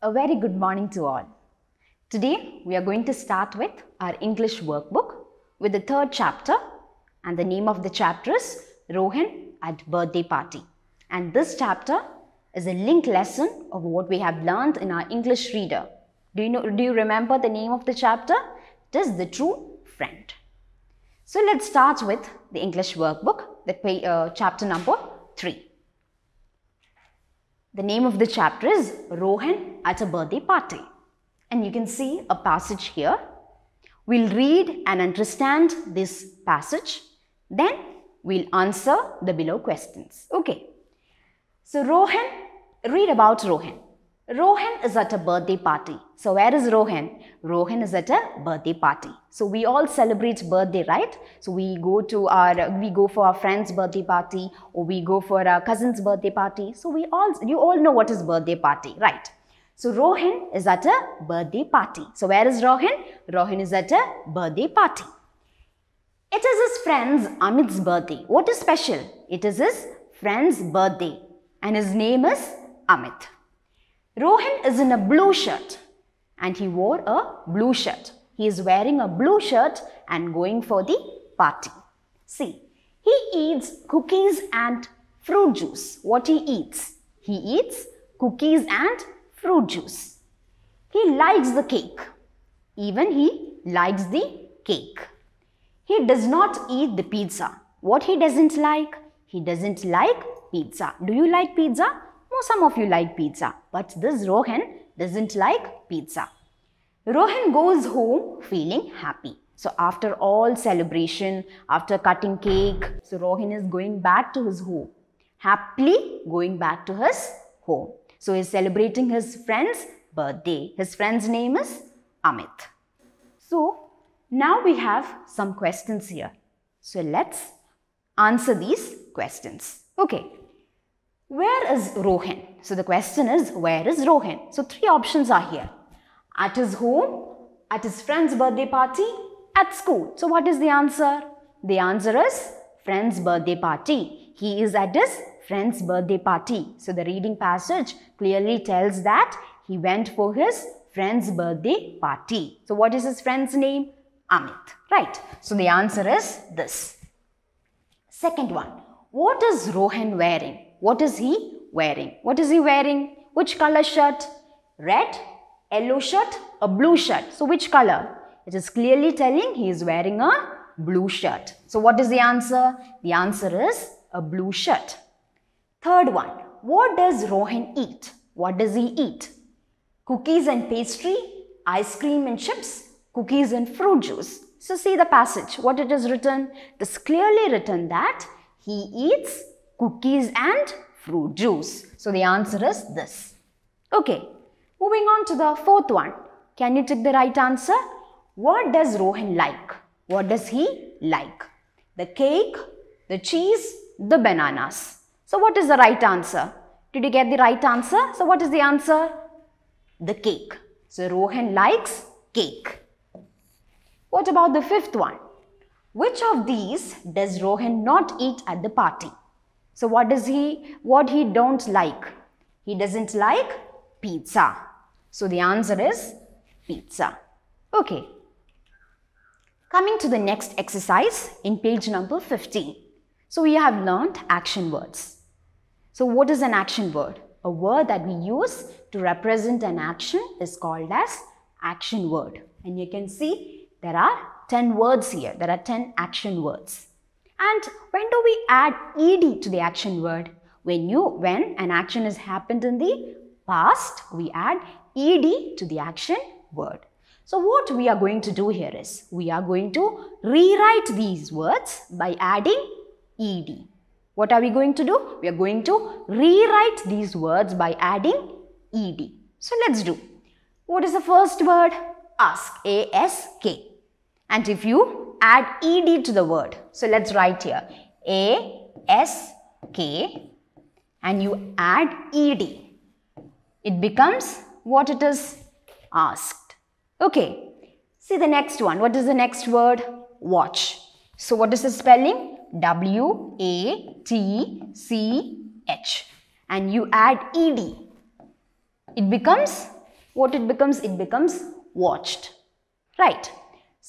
A very good morning to all. Today we are going to start with our English workbook with the third chapter and the name of the chapter is Rohan at birthday party. And this chapter is a link lesson of what we have learned in our English reader. Do you know do you remember the name of the chapter? It is the true friend. So let's start with the English workbook, the uh, chapter number 3. The name of the chapter is Rohan at a Birthday Party. And you can see a passage here. We'll read and understand this passage. Then we'll answer the below questions. Okay. So Rohan, read about Rohan. Rohan is at a birthday party. So where is Rohan? Rohan is at a birthday party. So we all celebrate birthday, right? So we go to our, we go for our friend's birthday party or we go for our cousin's birthday party. So we all, you all know what is birthday party, right? So Rohan is at a birthday party. So where is Rohan? Rohan is at a birthday party. It is his friend's Amit's birthday. What is special? It is his friend's birthday and his name is Amit. Rohan is in a blue shirt and he wore a blue shirt. He is wearing a blue shirt and going for the party. See, he eats cookies and fruit juice. What he eats? He eats cookies and fruit juice. He likes the cake. Even he likes the cake. He does not eat the pizza. What he doesn't like? He doesn't like pizza. Do you like pizza? some of you like pizza, but this Rohan doesn't like pizza. Rohan goes home feeling happy. So after all celebration, after cutting cake, so Rohan is going back to his home, happily going back to his home. So he's celebrating his friend's birthday. His friend's name is Amit. So now we have some questions here. So let's answer these questions. Okay, where is Rohan? So the question is, where is Rohan? So three options are here. At his home, at his friend's birthday party, at school. So what is the answer? The answer is friend's birthday party. He is at his friend's birthday party. So the reading passage clearly tells that he went for his friend's birthday party. So what is his friend's name? Amit. Right. So the answer is this. Second one. What is Rohan wearing? What is he wearing? What is he wearing? Which color shirt? Red, yellow shirt, a blue shirt. So which color? It is clearly telling he is wearing a blue shirt. So what is the answer? The answer is a blue shirt. Third one, what does Rohan eat? What does he eat? Cookies and pastry, ice cream and chips, cookies and fruit juice. So see the passage, what it is written? It is clearly written that he eats cookies and fruit juice. So the answer is this. Okay, moving on to the fourth one. Can you take the right answer? What does Rohan like? What does he like? The cake, the cheese, the bananas. So what is the right answer? Did you get the right answer? So what is the answer? The cake. So Rohan likes cake. What about the fifth one? Which of these does Rohan not eat at the party? So what does he, what he don't like? He doesn't like pizza. So the answer is pizza. Okay. Coming to the next exercise in page number 15. So we have learned action words. So what is an action word? A word that we use to represent an action is called as action word. And you can see there are 10 words here. There are 10 action words. And when do we add ed to the action word? When you, when an action has happened in the past, we add ed to the action word. So what we are going to do here is, we are going to rewrite these words by adding ed. What are we going to do? We are going to rewrite these words by adding ed. So let's do. What is the first word? Ask. A-S-K. And if you add ed to the word. So let's write here A S K and you add ed. It becomes what it is asked. Okay. See the next one. What is the next word? Watch. So what is the spelling? W A T C H and you add ed. It becomes what it becomes? It becomes watched. Right.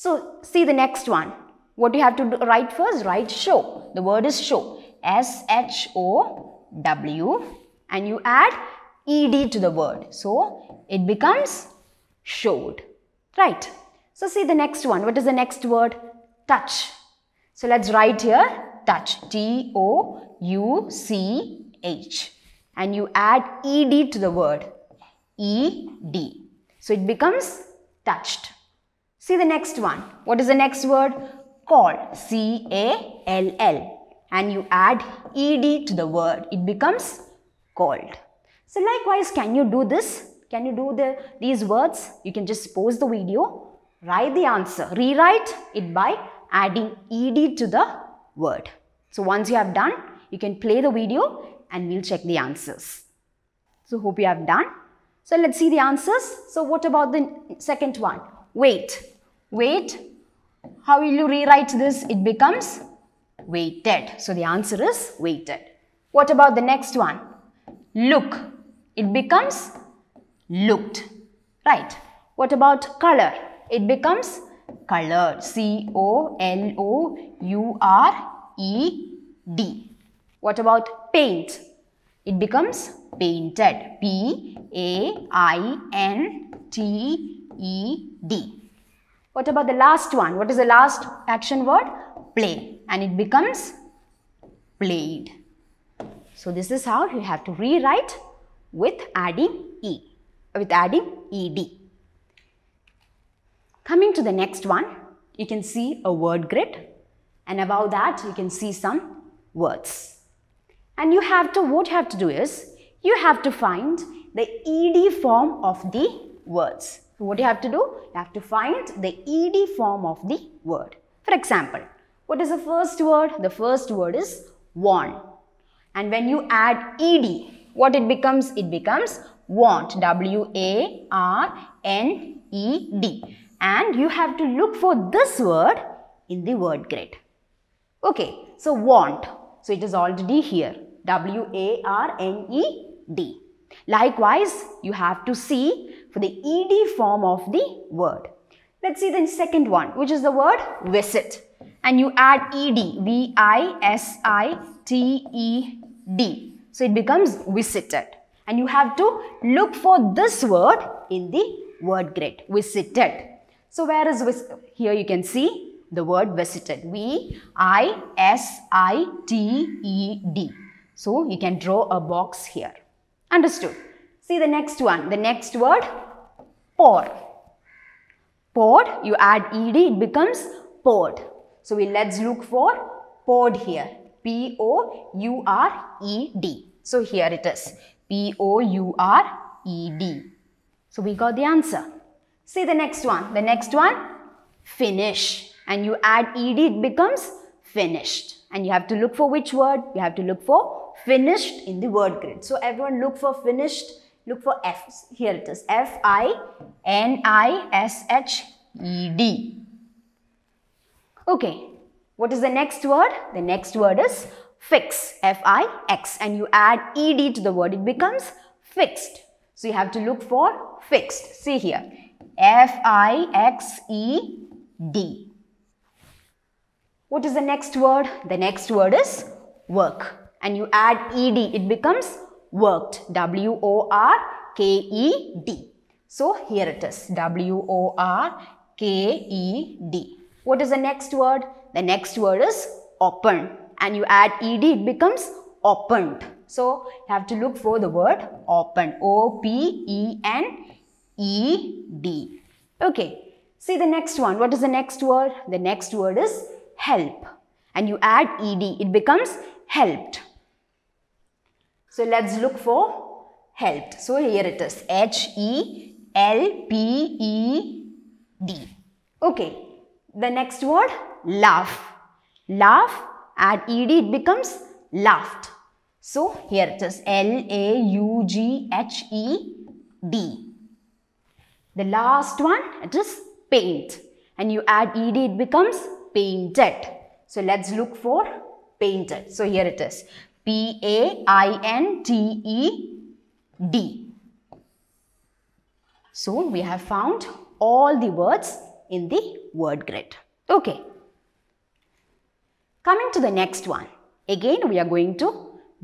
So see the next one. What you have to do, write first? Write show. The word is show. S-H-O-W and you add ed to the word. So it becomes showed. Right. So see the next one. What is the next word? Touch. So let's write here touch. T-O-U-C-H. And you add ed to the word. E-D. So it becomes touched. See the next one. What is the next word? Called. C-A-L-L. And you add ed to the word. It becomes called. So likewise, can you do this? Can you do the these words? You can just pause the video, write the answer, rewrite it by adding ed to the word. So once you have done, you can play the video and we'll check the answers. So hope you have done. So let's see the answers. So what about the second one? Wait, wait. how will you rewrite this? It becomes weighted. So the answer is weighted. What about the next one? Look. It becomes looked. Right. What about color? It becomes colored. C-O-L-O-U-R-E-D. What about paint? It becomes painted. P-A-I-N-T ED. What about the last one? What is the last action word? Play. And it becomes played. So this is how you have to rewrite with adding E, with adding ED. Coming to the next one, you can see a word grid and above that you can see some words. And you have to, what you have to do is, you have to find the ED form of the words. So what you have to do? You have to find the ED form of the word. For example, what is the first word? The first word is want. And when you add ED, what it becomes? It becomes want. W-A-R-N-E-D. And you have to look for this word in the word grid. Okay, so want. So it is already here. W-A-R-N-E-D. Likewise, you have to see for the ed form of the word. Let's see the second one, which is the word visit. And you add ed, V-I-S-I-T-E-D. So it becomes visited. And you have to look for this word in the word grid, visited. So where is visited? Here you can see the word visited, V-I-S-I-T-E-D. So you can draw a box here. Understood? See the next one, the next word, poured. Poured, you add ed, it becomes poured. So we let's look for poured here. P-O-U-R-E-D. So here it is. P-O-U-R-E-D. So we got the answer. See the next one. The next one, finish. And you add ed, it becomes finished. And you have to look for which word? You have to look for finished in the word grid. So everyone look for finished Look for F. Here it is. F I N I S H E D. Okay. What is the next word? The next word is fix. F I X. And you add E D to the word. It becomes fixed. So you have to look for fixed. See here. F I X E D. What is the next word? The next word is work. And you add ed, it becomes worked. W-O-R-K-E-D. So here it is. W-O-R-K-E-D. What is the next word? The next word is open. And you add ed, it becomes opened. So you have to look for the word open. O-P-E-N-E-D. Okay. See the next one. What is the next word? The next word is help. And you add ed, it becomes helped. So let's look for helped. So here it is H E L P E D. Okay. The next word laugh. Laugh add ed it becomes laughed. So here it is L A U G H E D. The last one it is paint and you add ed it becomes painted. So let's look for painted. So here it is B A I N T E D. So we have found all the words in the word grid. Okay. Coming to the next one. Again we are going to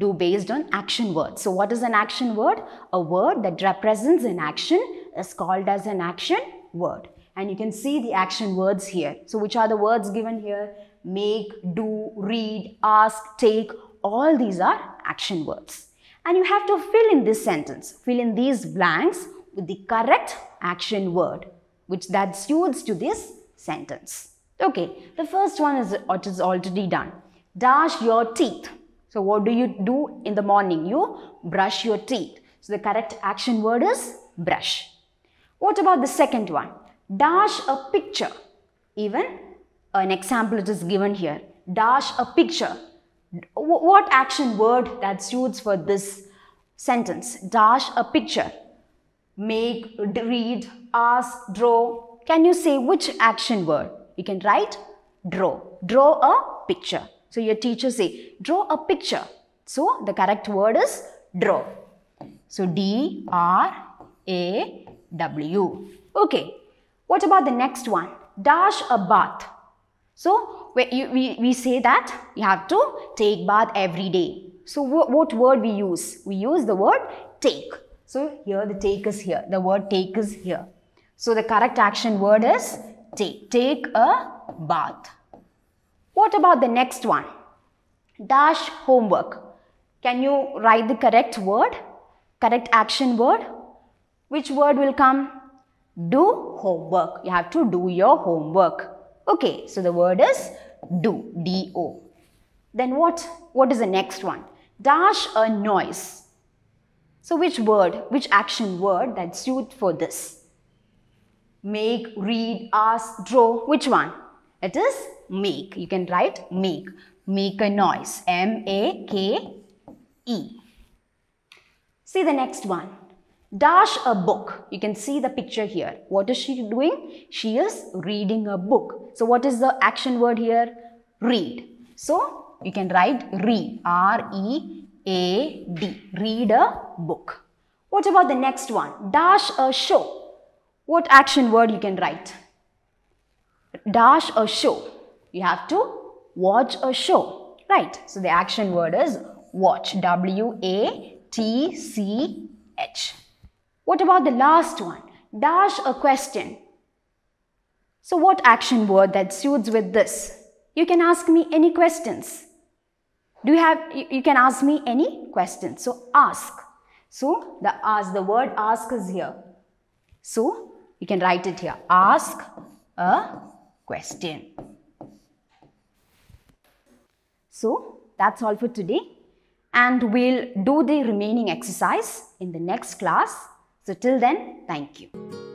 do based on action words. So what is an action word? A word that represents an action is called as an action word. And you can see the action words here. So which are the words given here? Make, do, read, ask, take, all these are action verbs. And you have to fill in this sentence, fill in these blanks with the correct action word, which that suits to this sentence. Okay, the first one is, what is already done. Dash your teeth. So what do you do in the morning? You brush your teeth. So the correct action word is brush. What about the second one? Dash a picture. Even an example it is given here. Dash a picture what action word that suits for this sentence? Dash a picture. Make, read, ask, draw. Can you say which action word? You can write draw. Draw a picture. So your teacher say draw a picture. So the correct word is draw. So D R A W. Okay. What about the next one? Dash a bath. So we, we say that you have to take bath every day. So what word we use? We use the word take. So here the take is here. The word take is here. So the correct action word is take. Take a bath. What about the next one? Dash homework. Can you write the correct word? Correct action word? Which word will come? Do homework. You have to do your homework. Okay, so the word is do, D-O. Then what? What is the next one? Dash a noise. So which word, which action word that's suit for this? Make, read, ask, draw, which one? It is make. You can write make. Make a noise. M-A-K-E. See the next one dash a book. You can see the picture here. What is she doing? She is reading a book. So what is the action word here? Read. So you can write read. R-E-A-D. Read a book. What about the next one? Dash a show. What action word you can write? Dash a show. You have to watch a show. Right. So the action word is watch. W-A-T-C-H. What about the last one? Dash a question. So what action word that suits with this? You can ask me any questions. Do you have, you can ask me any questions. So ask. So the ask, the word ask is here. So you can write it here. Ask a question. So that's all for today and we'll do the remaining exercise in the next class. So till then, thank you.